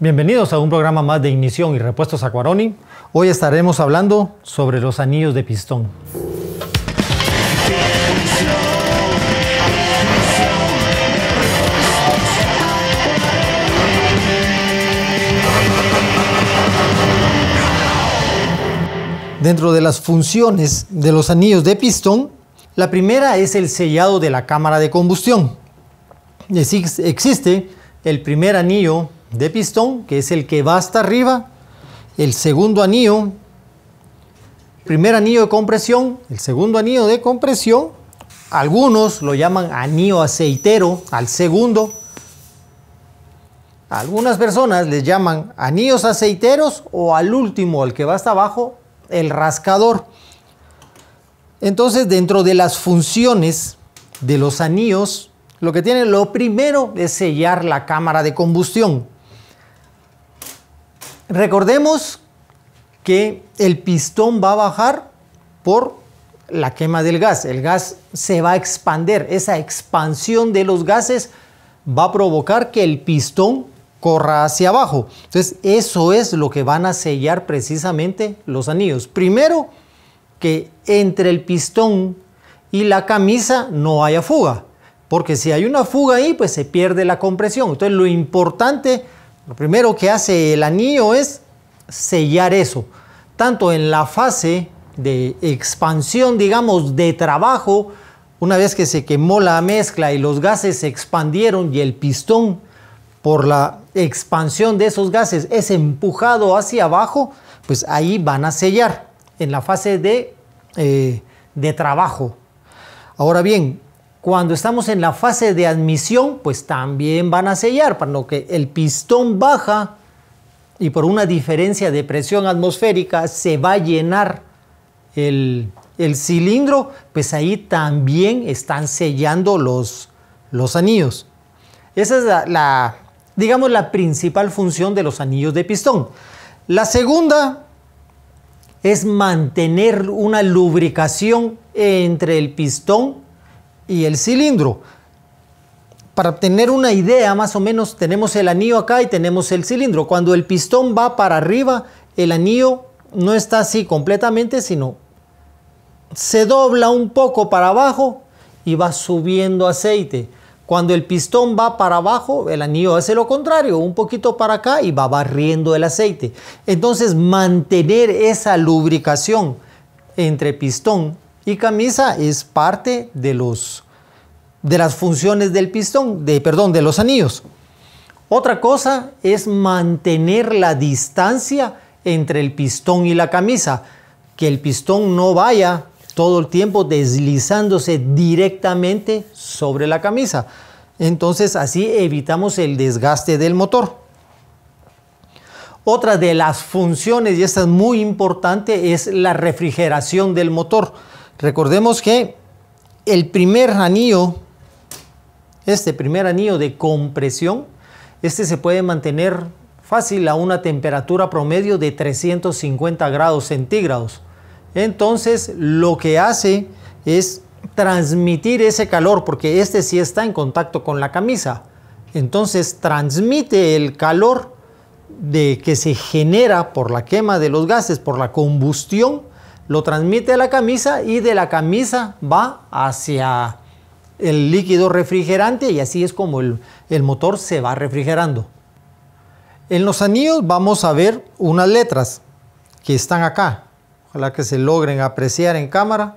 Bienvenidos a un programa más de Ignición y Repuestos Acuaroni. Hoy estaremos hablando sobre los anillos de pistón. Dentro de las funciones de los anillos de pistón, la primera es el sellado de la cámara de combustión. Existe el primer anillo de pistón, que es el que va hasta arriba, el segundo anillo, primer anillo de compresión, el segundo anillo de compresión, algunos lo llaman anillo aceitero al segundo, algunas personas les llaman anillos aceiteros o al último, al que va hasta abajo, el rascador. Entonces, dentro de las funciones de los anillos, lo que tiene lo primero es sellar la cámara de combustión. Recordemos que el pistón va a bajar por la quema del gas. El gas se va a expander. Esa expansión de los gases va a provocar que el pistón corra hacia abajo. Entonces, eso es lo que van a sellar precisamente los anillos. Primero, que entre el pistón y la camisa no haya fuga, porque si hay una fuga ahí, pues se pierde la compresión. Entonces, lo importante lo primero que hace el anillo es sellar eso, tanto en la fase de expansión, digamos, de trabajo, una vez que se quemó la mezcla y los gases se expandieron y el pistón por la expansión de esos gases es empujado hacia abajo, pues ahí van a sellar en la fase de, eh, de trabajo. Ahora bien, cuando estamos en la fase de admisión, pues también van a sellar, para lo que el pistón baja y por una diferencia de presión atmosférica se va a llenar el, cilindro, pues ahí también están sellando los, anillos. Esa es la, digamos, la principal función de los anillos de pistón. La segunda es mantener una lubricación entre el pistón y el cilindro. Para tener una idea, más o menos, tenemos el anillo acá y tenemos el cilindro. Cuando el pistón va para arriba, el anillo no está así completamente, sino se dobla un poco para abajo y va subiendo aceite. Cuando el pistón va para abajo, el anillo hace lo contrario, un poquito para acá y va barriendo el aceite. Entonces, mantener esa lubricación entre pistón y camisa es parte de, los, de las funciones del pistón, de, perdón, de los anillos. Otra cosa es mantener la distancia entre el pistón y la camisa, que el pistón no vaya todo el tiempo deslizándose directamente sobre la camisa. Entonces así evitamos el desgaste del motor. Otra de las funciones, y esta es muy importante, es la refrigeración del motor. Recordemos que el primer anillo, este primer anillo de compresión, este se puede mantener fácil a una temperatura promedio de 350 grados centígrados. Entonces lo que hace es transmitir ese calor porque este sí está en contacto con la camisa. Entonces transmite el calor de que se genera por la quema de los gases, por la combustión lo transmite a la camisa y de la camisa va hacia el líquido refrigerante y así es como el, motor se va refrigerando. En los anillos vamos a ver unas letras que están acá. Ojalá que se logren apreciar en cámara.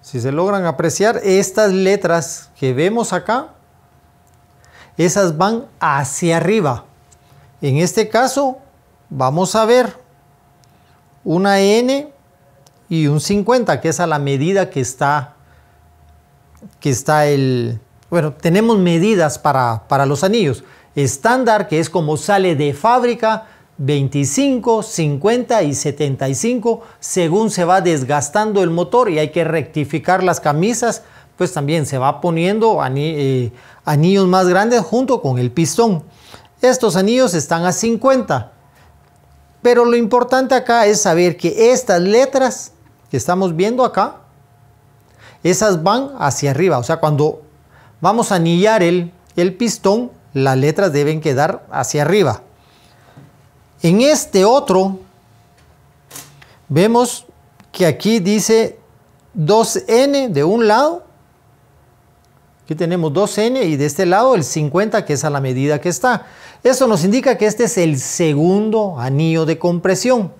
Si se logran apreciar, estas letras que vemos acá, esas van hacia arriba. En este caso, vamos a ver una n y un 50, que es a la medida que está, que está el... Bueno, tenemos medidas para, para los anillos. Estándar, que es como sale de fábrica, 25, 50 y 75 según se va desgastando el motor y hay que rectificar las camisas, pues también se va poniendo eh, anillos más grandes junto con el pistón. Estos anillos están a 50 pero lo importante acá es saber que estas letras que estamos viendo acá, esas van hacia arriba. O sea, cuando vamos a anillar el, el pistón, las letras deben quedar hacia arriba. En este otro, vemos que aquí dice 2N de un lado Aquí tenemos 2n y de este lado el 50 que es a la medida que está. Eso nos indica que este es el segundo anillo de compresión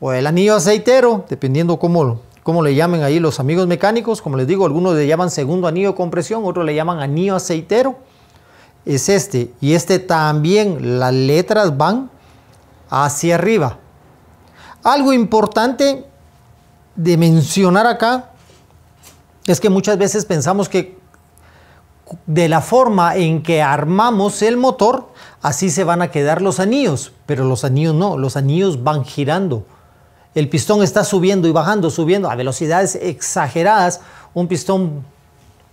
o el anillo aceitero, dependiendo cómo, cómo le llamen ahí los amigos mecánicos. Como les digo, algunos le llaman segundo anillo de compresión, otros le llaman anillo aceitero. Es este y este también las letras van hacia arriba. Algo importante de mencionar acá es que muchas veces pensamos que de la forma en que armamos el motor, así se van a quedar los anillos, pero los anillos no, los anillos van girando. El pistón está subiendo y bajando, subiendo a velocidades exageradas. Un pistón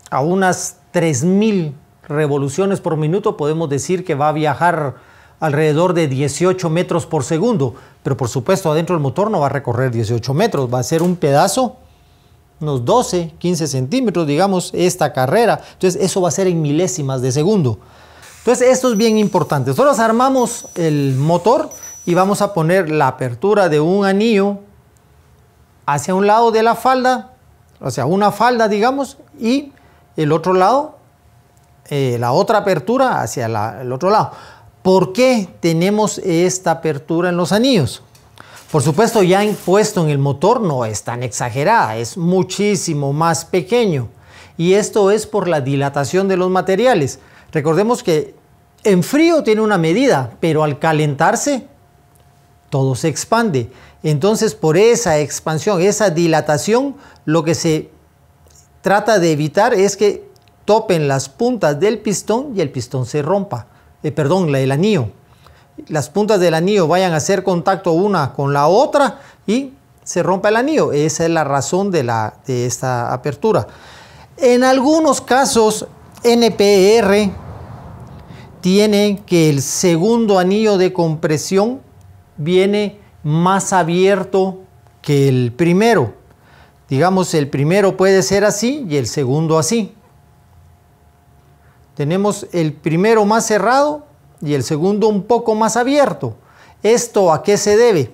a unas 3000 revoluciones por minuto podemos decir que va a viajar alrededor de 18 metros por segundo, pero por supuesto adentro del motor no va a recorrer 18 metros, va a ser un pedazo unos 12, 15 centímetros, digamos, esta carrera. Entonces eso va a ser en milésimas de segundo. Entonces esto es bien importante. Nosotros armamos el motor y vamos a poner la apertura de un anillo hacia un lado de la falda, o sea una falda, digamos, y el otro lado, eh, la otra apertura hacia el otro lado. ¿Por qué tenemos esta apertura en los anillos? Por supuesto, ya impuesto en el motor no es tan exagerada, es muchísimo más pequeño. Y esto es por la dilatación de los materiales. Recordemos que en frío tiene una medida, pero al calentarse todo se expande. Entonces, por esa expansión, esa dilatación, lo que se trata de evitar es que topen las puntas del pistón y el pistón se rompa. Eh, perdón, la anillo las puntas del anillo vayan a hacer contacto una con la otra y se rompa el anillo. Esa es la razón de, de esta apertura. En algunos casos, NPR tiene que el segundo anillo de compresión viene más abierto que el primero. Digamos, el primero puede ser así y el segundo así. Tenemos el primero más cerrado y el segundo un poco más abierto. ¿Esto a qué se debe?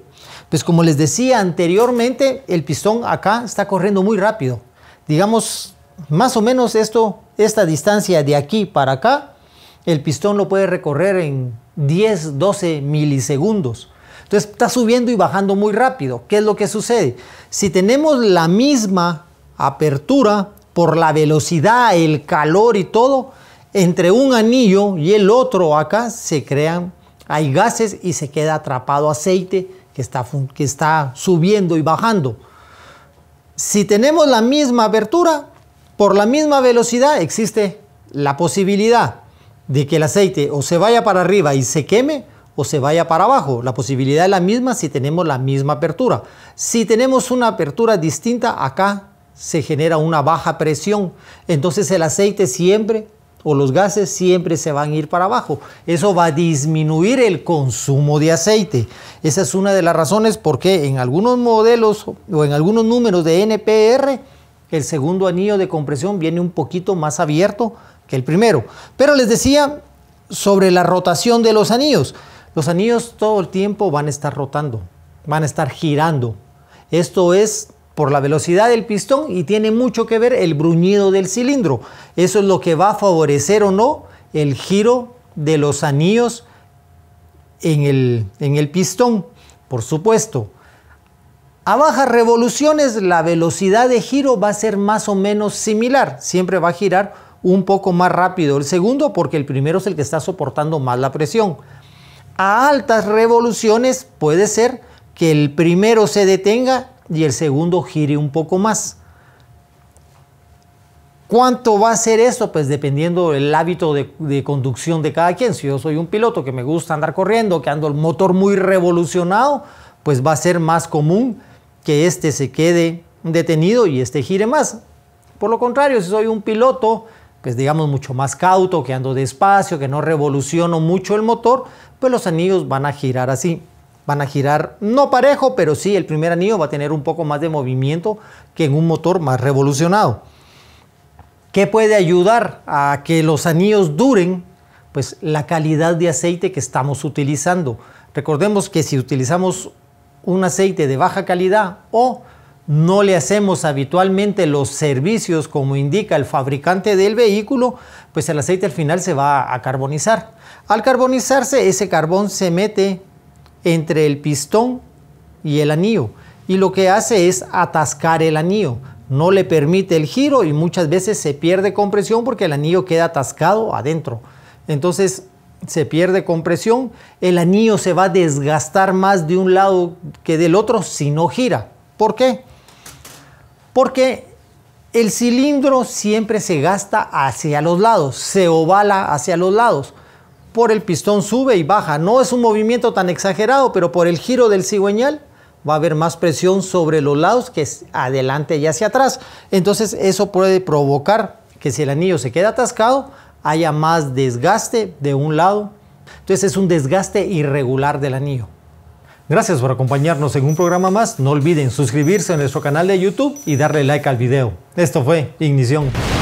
Pues como les decía anteriormente, el pistón acá está corriendo muy rápido. Digamos, más o menos esto, esta distancia de aquí para acá, el pistón lo puede recorrer en 10, 12 milisegundos. Entonces está subiendo y bajando muy rápido. ¿Qué es lo que sucede? Si tenemos la misma apertura por la velocidad, el calor y todo, entre un anillo y el otro acá se crean, hay gases y se queda atrapado aceite que está, que está subiendo y bajando. Si tenemos la misma apertura, por la misma velocidad existe la posibilidad de que el aceite o se vaya para arriba y se queme o se vaya para abajo. La posibilidad es la misma si tenemos la misma apertura. Si tenemos una apertura distinta, acá se genera una baja presión. Entonces el aceite siempre o los gases siempre se van a ir para abajo. Eso va a disminuir el consumo de aceite. Esa es una de las razones por qué en algunos modelos o en algunos números de NPR el segundo anillo de compresión viene un poquito más abierto que el primero. Pero les decía sobre la rotación de los anillos. Los anillos todo el tiempo van a estar rotando, van a estar girando. Esto es por la velocidad del pistón y tiene mucho que ver el bruñido del cilindro. Eso es lo que va a favorecer o no el giro de los anillos en el, en el pistón, por supuesto. A bajas revoluciones la velocidad de giro va a ser más o menos similar, siempre va a girar un poco más rápido el segundo porque el primero es el que está soportando más la presión. A altas revoluciones puede ser que el primero se detenga y el segundo gire un poco más. ¿Cuánto va a ser eso? Pues dependiendo del hábito de, de, conducción de cada quien. Si yo soy un piloto que me gusta andar corriendo, que ando el motor muy revolucionado, pues va a ser más común que este se quede detenido y este gire más. Por lo contrario, si soy un piloto, pues digamos mucho más cauto, que ando despacio, que no revoluciono mucho el motor, pues los anillos van a girar así van a girar, no parejo, pero sí el primer anillo va a tener un poco más de movimiento que en un motor más revolucionado. ¿Qué puede ayudar a que los anillos duren? Pues la calidad de aceite que estamos utilizando. Recordemos que si utilizamos un aceite de baja calidad o no le hacemos habitualmente los servicios como indica el fabricante del vehículo, pues el aceite al final se va a carbonizar. Al carbonizarse, ese carbón se mete entre el pistón y el anillo y lo que hace es atascar el anillo. No le permite el giro y muchas veces se pierde compresión porque el anillo queda atascado adentro. Entonces se pierde compresión, el anillo se va a desgastar más de un lado que del otro si no gira. ¿Por qué? Porque el cilindro siempre se gasta hacia los lados, se ovala hacia los lados por el pistón sube y baja. No es un movimiento tan exagerado, pero por el giro del cigüeñal va a haber más presión sobre los lados que es adelante y hacia atrás. Entonces eso puede provocar que si el anillo se queda atascado, haya más desgaste de un lado. Entonces es un desgaste irregular del anillo. Gracias por acompañarnos en un programa más. No olviden suscribirse a nuestro canal de YouTube y darle like al video. Esto fue Ignición.